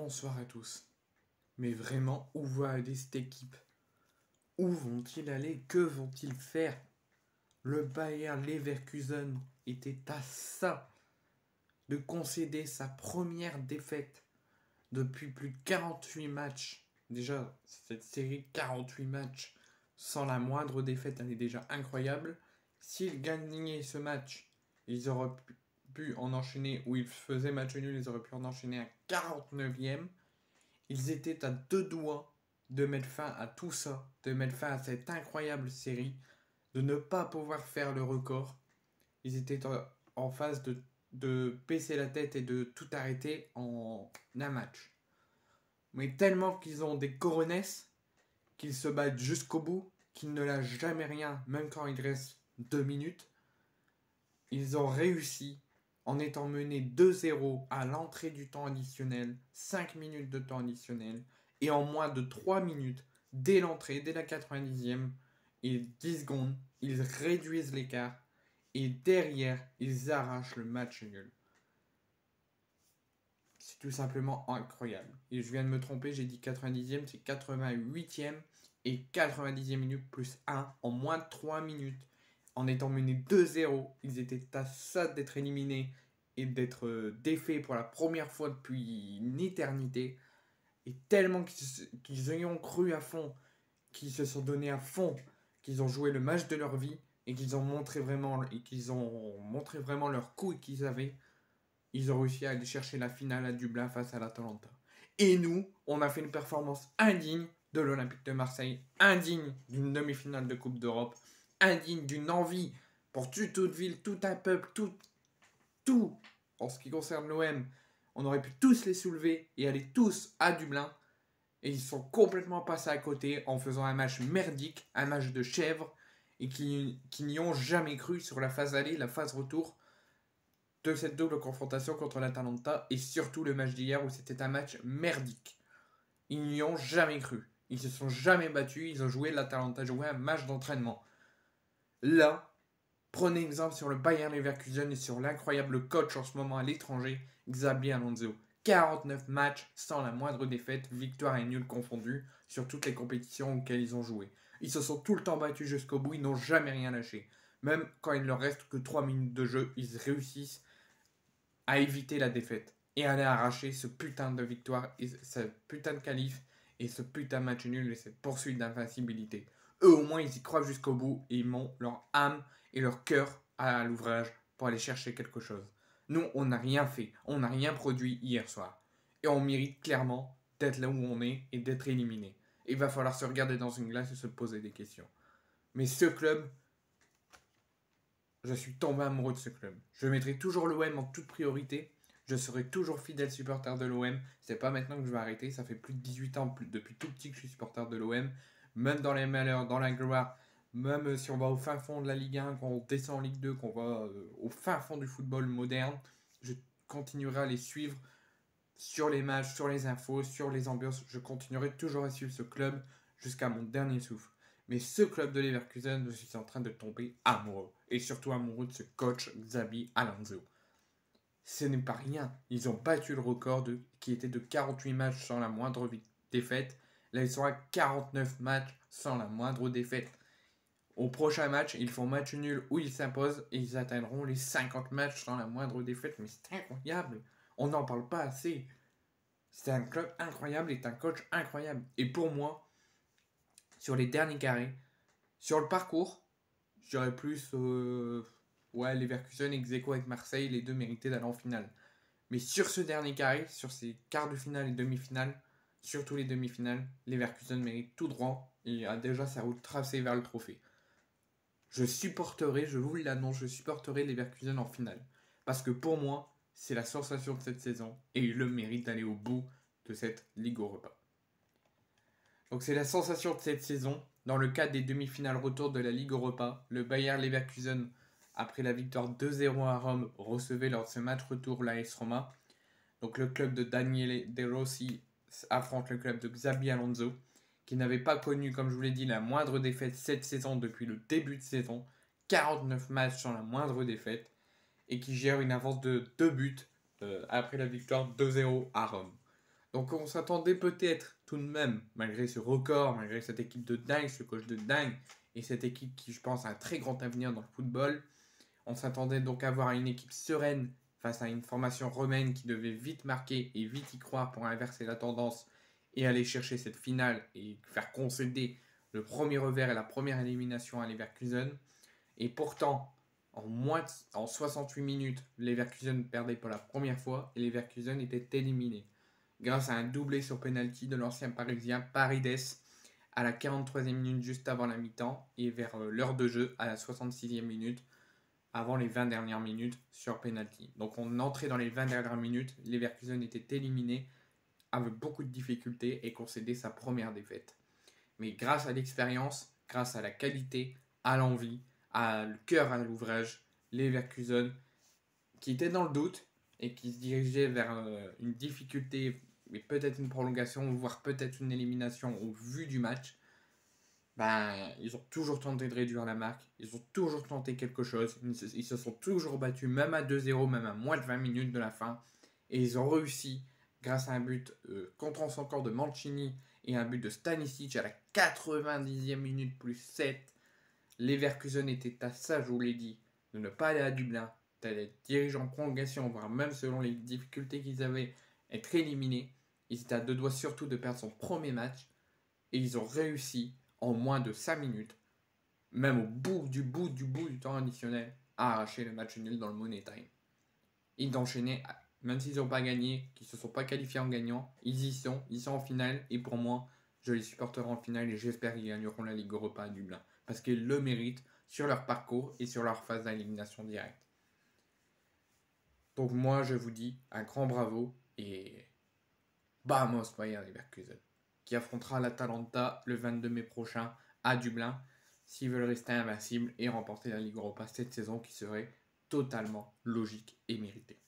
Bonsoir à tous. Mais vraiment, où va aller cette équipe Où vont-ils aller Que vont-ils faire Le Bayern Leverkusen était à ça de concéder sa première défaite depuis plus de 48 matchs. Déjà, cette série 48 matchs sans la moindre défaite, elle est déjà incroyable. S'ils gagnaient ce match, ils auraient pu pu en enchaîner, où ils faisaient match nul, ils auraient pu en enchaîner un 49e. Ils étaient à deux doigts de mettre fin à tout ça, de mettre fin à cette incroyable série, de ne pas pouvoir faire le record. Ils étaient en, phase de, de baisser la tête et de tout arrêter en un match. Mais tellement qu'ils ont des coronesses, qu'ils se battent jusqu'au bout, qu'ils ne lâchent jamais rien, même quand il reste deux minutes, ils ont réussi en étant mené 2-0 à l'entrée du temps additionnel, 5 minutes de temps additionnel, et en moins de 3 minutes, dès l'entrée, dès la 90e et 10 secondes, ils réduisent l'écart, et derrière, ils arrachent le match nul. C'est tout simplement incroyable. Et je viens de me tromper, j'ai dit 90e, c'est 88e et 90e minute plus 1 en moins de 3 minutes en étant menés 2-0, ils étaient à ça d'être éliminés et d'être euh, défaits pour la première fois depuis une éternité. Et tellement qu'ils ont cru à fond, qu'ils se sont donnés à fond, qu'ils ont joué le match de leur vie et qu'ils ont montré vraiment qu'ils ont montré vraiment leur coup qu'ils avaient, ils ont réussi à aller chercher la finale à Dublin face à l'Atalanta. Et nous, on a fait une performance indigne de l'Olympique de Marseille, indigne d'une demi-finale de Coupe d'Europe indigne d'une envie pour toute, toute ville, tout un peuple, tout, tout en ce qui concerne l'OM. On aurait pu tous les soulever et aller tous à Dublin. Et ils sont complètement passés à côté en faisant un match merdique, un match de chèvre, et qui, n'y ont jamais cru sur la phase aller, la phase retour de cette double confrontation contre l'Atalanta, et surtout le match d'hier où c'était un match merdique. Ils n'y ont jamais cru. Ils se sont jamais battus, ils ont joué l'Atalanta, joué un match d'entraînement là, prenez exemple sur le Bayern Leverkusen et sur l'incroyable coach en ce moment à l'étranger, Xabi Alonso. 49 matchs sans la moindre défaite, victoire et nul confondus, sur toutes les compétitions auxquelles ils ont joué. Ils se sont tout le temps battus jusqu'au bout, ils n'ont jamais rien lâché. Même quand il ne leur reste que 3 minutes de jeu, ils réussissent à éviter la défaite et à aller arracher ce putain de victoire, ce putain de qualif et ce putain de match nul et cette poursuite d'invincibilité eux au moins ils y croient jusqu'au bout et ils m'ont leur âme et leur cœur à l'ouvrage pour aller chercher quelque chose. Nous, on n'a rien fait, on n'a rien produit hier soir. Et on mérite clairement d'être là où on est et d'être éliminé. Il va falloir se regarder dans une glace et se poser des questions. Mais ce club, je suis tombé amoureux de ce club. Je mettrai toujours l'OM en toute priorité. Je serai toujours fidèle supporter de l'OM. C'est pas maintenant que je vais arrêter. Ça fait plus de 18 ans, depuis tout petit que je suis supporter de l'OM même dans les malheurs, dans la gloire, même si on va au fin fond de la Ligue 1, quand on descend en Ligue 2, qu'on va euh, au fin fond du football moderne, je continuerai à les suivre sur les matchs, sur les infos, sur les ambiances. Je continuerai toujours à suivre ce club jusqu'à mon dernier souffle. Mais ce club de Leverkusen, je suis en train de tomber amoureux. Et surtout amoureux de ce coach Xabi Alonso. Ce n'est pas rien. Ils ont battu le record qui était de 48 matchs sans la moindre défaite. Là, ils sont à 49 matchs sans la moindre défaite. Au prochain match, ils font match nul où ils s'imposent et ils atteindront les 50 matchs sans la moindre défaite. Mais c'est incroyable. On n'en parle pas assez. C'est un club incroyable et un coach incroyable. Et pour moi, sur les derniers carrés, sur le parcours, j'aurais plus. Euh, ouais, Leverkusen, Execo avec Marseille, les deux méritaient d'aller en finale. Mais sur ce dernier carré, sur ces quarts de finale et demi-finale, Surtout les demi-finales, Leverkusen mérite tout droit Il a déjà sa route tracée vers le trophée. Je supporterai, je vous l'annonce, je supporterai Leverkusen en finale. Parce que pour moi, c'est la sensation de cette saison et il le mérite d'aller au bout de cette Ligue Europa. Donc c'est la sensation de cette saison. Dans le cadre des demi-finales retour de la Ligue Europa, le Bayern Leverkusen, après la victoire 2-0 à Rome, recevait lors de ce match retour l'AS Roma. Donc le club de Daniele De Rossi affronte le club de Xabi Alonso, qui n'avait pas connu, comme je vous l'ai dit, la moindre défaite cette saison depuis le début de saison, 49 matchs sans la moindre défaite, et qui gère une avance de 2 buts euh, après la victoire 2-0 à Rome. Donc on s'attendait peut-être tout de même, malgré ce record, malgré cette équipe de dingue, ce coach de dingue, et cette équipe qui, je pense, a un très grand avenir dans le football, on s'attendait donc à avoir une équipe sereine à une formation romaine qui devait vite marquer et vite y croire pour inverser la tendance et aller chercher cette finale et faire concéder le premier revers et la première élimination à Leverkusen. Et pourtant, en, moins en 68 minutes, Leverkusen perdait pour la première fois et Leverkusen était éliminé grâce à un doublé sur penalty de l'ancien parisien Parides à la 43e minute juste avant la mi-temps et vers euh, l'heure de jeu à la 66e minute avant les 20 dernières minutes sur penalty. Donc on entrait dans les 20 dernières minutes, Les Leverkusen était éliminé avec beaucoup de difficultés et concédait sa première défaite. Mais grâce à l'expérience, grâce à la qualité, à l'envie, à le cœur à l'ouvrage, Leverkusen, qui était dans le doute et qui se dirigeait vers euh, une difficulté, mais peut-être une prolongation, voire peut-être une élimination au vu du match, ben, ils ont toujours tenté de réduire la marque, ils ont toujours tenté quelque chose, ils se sont toujours battus, même à 2-0, même à moins de 20 minutes de la fin, et ils ont réussi grâce à un but euh, contre son encore de Mancini et un but de Stanisic à la 90e minute plus 7. les Leverkusen étaient à ça, je vous l'ai dit, de ne pas aller à Dublin, d'aller dirigeant en prolongation, voire même selon les difficultés qu'ils avaient, être éliminés. Ils étaient à deux doigts surtout de perdre son premier match, et ils ont réussi en moins de 5 minutes, même au bout du bout du bout du temps additionnel, à arracher le match nul dans le Money Time. Ils d'enchaîner, même s'ils n'ont pas gagné, qu'ils ne se sont pas qualifiés en gagnant, ils y sont, ils sont en finale, et pour moi, je les supporterai en finale et j'espère qu'ils gagneront la Ligue Europa à Dublin, parce qu'ils le méritent sur leur parcours et sur leur phase d'élimination directe. Donc moi, je vous dis un grand bravo et vamos les Berkusen qui affrontera l'Atalanta le 22 mai prochain à Dublin s'ils veulent rester invincibles et remporter la Ligue Europa cette saison qui serait totalement logique et méritée.